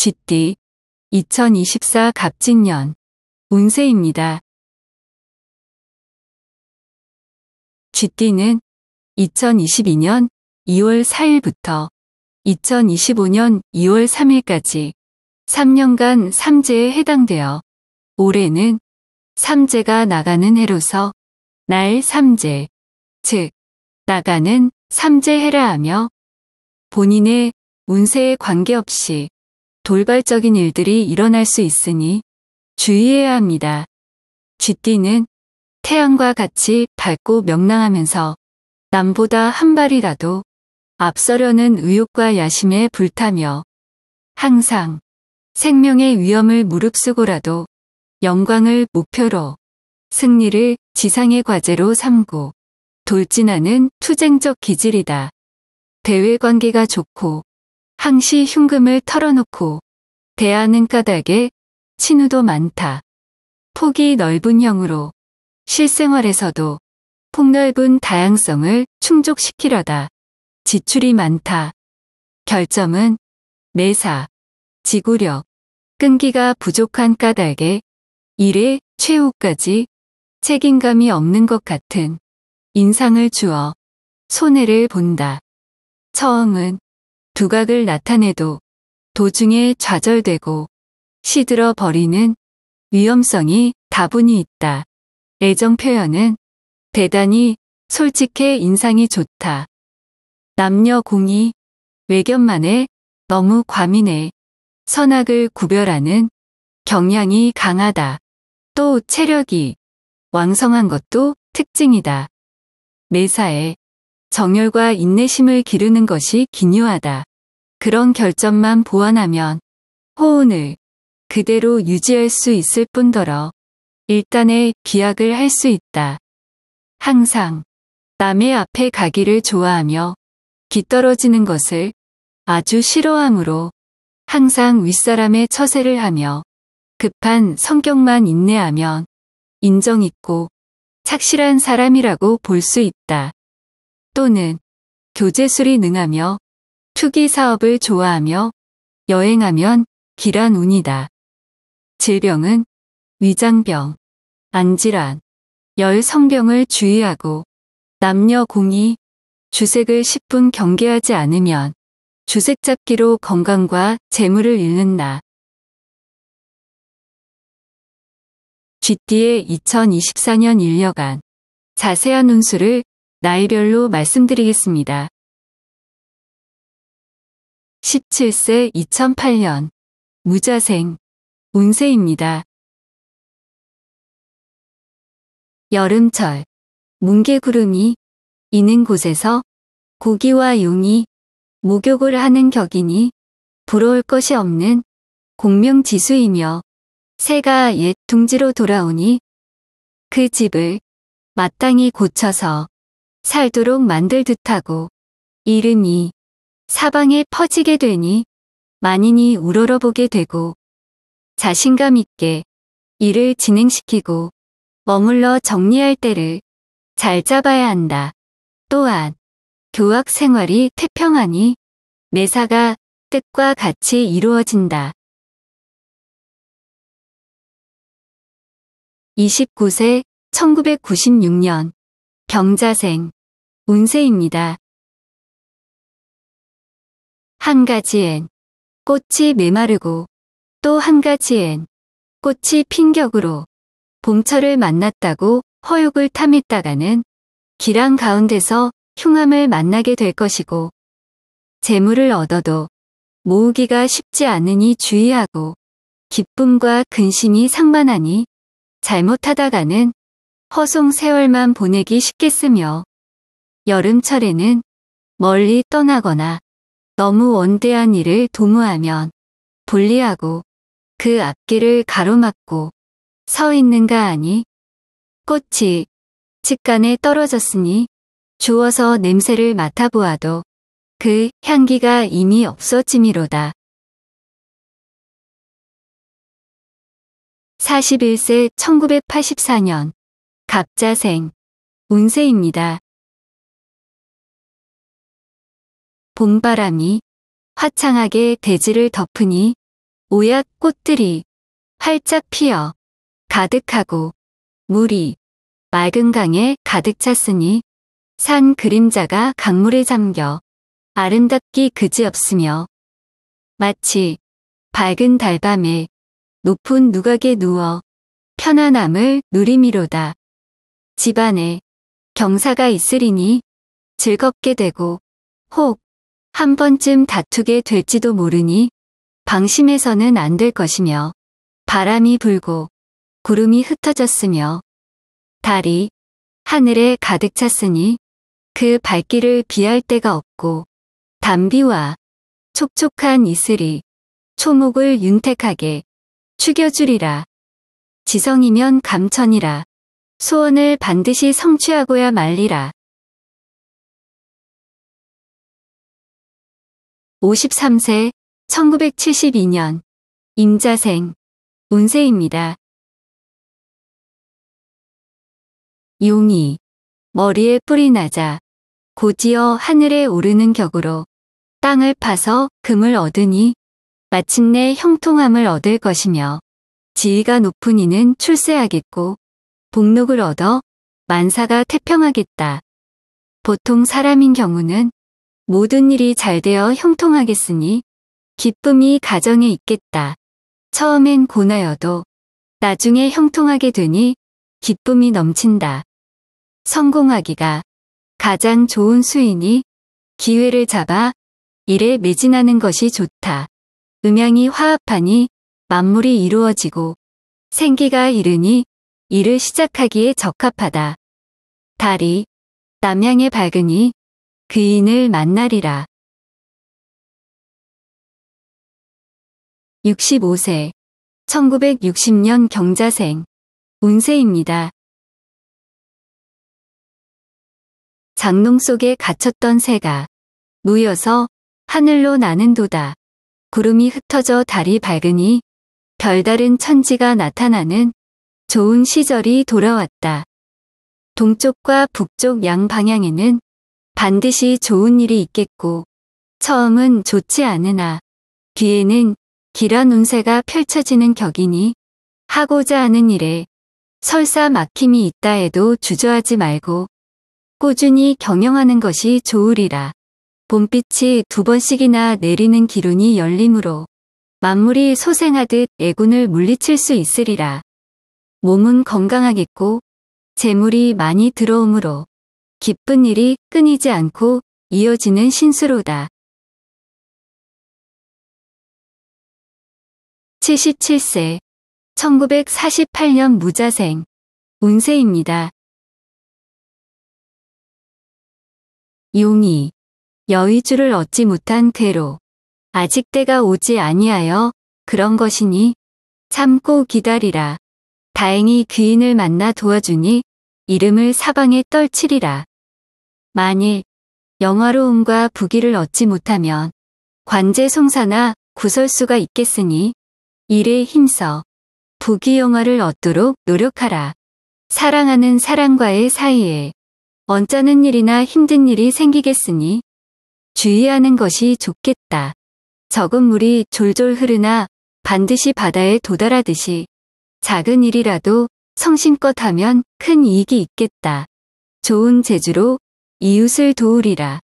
쥐띠 2024 갑진년 운세입니다. GD는 2022년 2월 4일부터 2025년 2월 3일까지 3년간 삼재에 해당되어 올해는 삼재가 나가는 해로서 날 삼재, 즉 나가는 삼재해라 하며 본인의 운세에 관계없이 돌발적인 일들이 일어날 수 있으니 주의해야 합니다. 쥐띠는 태양과 같이 밝고 명랑하면서 남보다 한 발이라도 앞서려는 의욕과 야심에 불타며 항상 생명의 위험을 무릅쓰고라도 영광을 목표로 승리를 지상의 과제로 삼고 돌진하는 투쟁적 기질이다. 대외 관계가 좋고 항시 흉금을 털어놓고 대하는 까닭에 친우도 많다. 폭이 넓은 형으로 실생활에서도 폭넓은 다양성을 충족시키려다 지출이 많다. 결점은 매사, 지구력, 끈기가 부족한 까닭에 일의 최후까지 책임감이 없는 것 같은 인상을 주어 손해를 본다. 처음은 두각을 나타내도 도중에 좌절되고 시들어 버리는 위험성이 다분히 있다. 애정 표현은 대단히 솔직해 인상이 좋다. 남녀 공이 외견만에 너무 과민해 선악을 구별하는 경향이 강하다. 또 체력이 왕성한 것도 특징이다. 매사에 정열과 인내심을 기르는 것이 기묘하다. 그런 결점만 보완하면 호운을 그대로 유지할 수 있을 뿐더러 일단의 기약을 할 수 있다. 항상 남의 앞에 가기를 좋아하며 뒤떨어지는 것을 아주 싫어하므로 항상 윗사람의 처세를 하며 급한 성격만 인내하면 인정있고 착실한 사람이라고 볼 수 있다. 또는 교재술이 능하며 투기 사업을 좋아하며 여행하면 길한 운이다. 질병은 위장병, 안질환, 열 성병을 주의하고 남녀 공이 주색을 10분 경계하지 않으면 주색 잡기로 건강과 재물을 잃는 나. 쥐띠의 2024년 1년간 자세한 운수를 나이별로 말씀드리겠습니다. 17세 2008년 무자생 운세입니다. 여름철 뭉게구름이 이는 곳에서 고기와 용이 목욕을 하는 격이니 부러울 것이 없는 공명지수이며 새가 옛 둥지로 돌아오니 그 집을 마땅히 고쳐서 살도록 만들 듯하고 이름이 사방에 퍼지게 되니 만인이 우러러보게 되고 자신감 있게 일을 진행시키고 머물러 정리할 때를 잘 잡아야 한다. 또한 교학 생활이 태평하니 매사가 뜻과 같이 이루어진다. 29세 1996년 경자생, 운세입니다. 한 가지엔 꽃이 메마르고 또 한 가지엔 꽃이 핀 격으로 봄철을 만났다고 허욕을 탐했다가는 기랑 가운데서 흉함을 만나게 될 것이고 재물을 얻어도 모으기가 쉽지 않으니 주의하고 기쁨과 근심이 상만하니 잘못하다가는 허송 세월만 보내기 쉽겠으며 여름철에는 멀리 떠나거나 너무 원대한 일을 도모하면 불리하고 그 앞길을 가로막고 서 있는가 하니 꽃이 측간에 떨어졌으니 주워서 냄새를 맡아보아도 그 향기가 이미 없어지미로다 41세 1984년 갑자생, 운세입니다. 봄바람이 화창하게 대지를 덮으니 오얏 꽃들이 활짝 피어 가득하고 물이 맑은 강에 가득 찼으니 산 그림자가 강물에 잠겨 아름답기 그지없으며 마치 밝은 달밤에 높은 누각에 누워 편안함을 누리미로다. 집안에 경사가 있으리니 즐겁게 되고 혹 한 번쯤 다투게 될지도 모르니 방심해서는 안 될 것이며 바람이 불고 구름이 흩어졌으며 달이 하늘에 가득 찼으니 그 밝기를 비할 데가 없고 담비와 촉촉한 이슬이 초목을 윤택하게 축여주리라. 지성이면 감천이라. 소원을 반드시 성취하고야 말리라. 53세 1972년 임자생 운세입니다. 용이 머리에 뿔이 나자 곧이어 하늘에 오르는 격으로 땅을 파서 금을 얻으니 마침내 형통함을 얻을 것이며 지위가 높은 이는 출세하겠고 복록을 얻어 만사가 태평하겠다. 보통 사람인 경우는 모든 일이 잘 되어 형통하겠으니 기쁨이 가정에 있겠다. 처음엔 고나여도 나중에 형통하게 되니 기쁨이 넘친다. 성공하기가 가장 좋은 수이니 기회를 잡아 일에 매진하는 것이 좋다. 음양이 화합하니 만물이 이루어지고 생기가 이르니 일을 시작하기에 적합하다. 달이 남향에 밝으니 그인을 만나리라. 65세 1960년 경자생 운세입니다. 장롱 속에 갇혔던 새가 놓여서 하늘로 나는 도다. 구름이 흩어져 달이 밝으니 별다른 천지가 나타나는 좋은 시절이 돌아왔다. 동쪽과 북쪽 양방향에는 반드시 좋은 일이 있겠고 처음은 좋지 않으나 뒤에는 길한 운세가 펼쳐지는 격이니 하고자 하는 일에 설사 막힘이 있다 해도 주저하지 말고 꾸준히 경영하는 것이 좋으리라. 봄빛이 두 번씩이나 내리는 기운이 열리므로 만물이 소생하듯 애군을 물리칠 수 있으리라. 몸은 건강하겠고 재물이 많이 들어오므로 기쁜 일이 끊이지 않고 이어지는 신수로다. 77세 1948년 무자생 운세입니다. 용이 여의주를 얻지 못한 괴로 아직 때가 오지 아니하여 그런 것이니 참고 기다리라. 다행히 귀인을 만나 도와주니 이름을 사방에 떨치리라. 만일 영화로움과 부귀를 얻지 못하면 관제 송사나 구설수가 있겠으니 일에 힘써 부귀 영화를 얻도록 노력하라. 사랑하는 사람과의 사이에 언짢은 일이나 힘든 일이 생기겠으니 주의하는 것이 좋겠다. 적은 물이 졸졸 흐르나 반드시 바다에 도달하듯이 작은 일이라도 성심껏 하면 큰 이익이 있겠다. 좋은 재주로 이웃을 도우리라.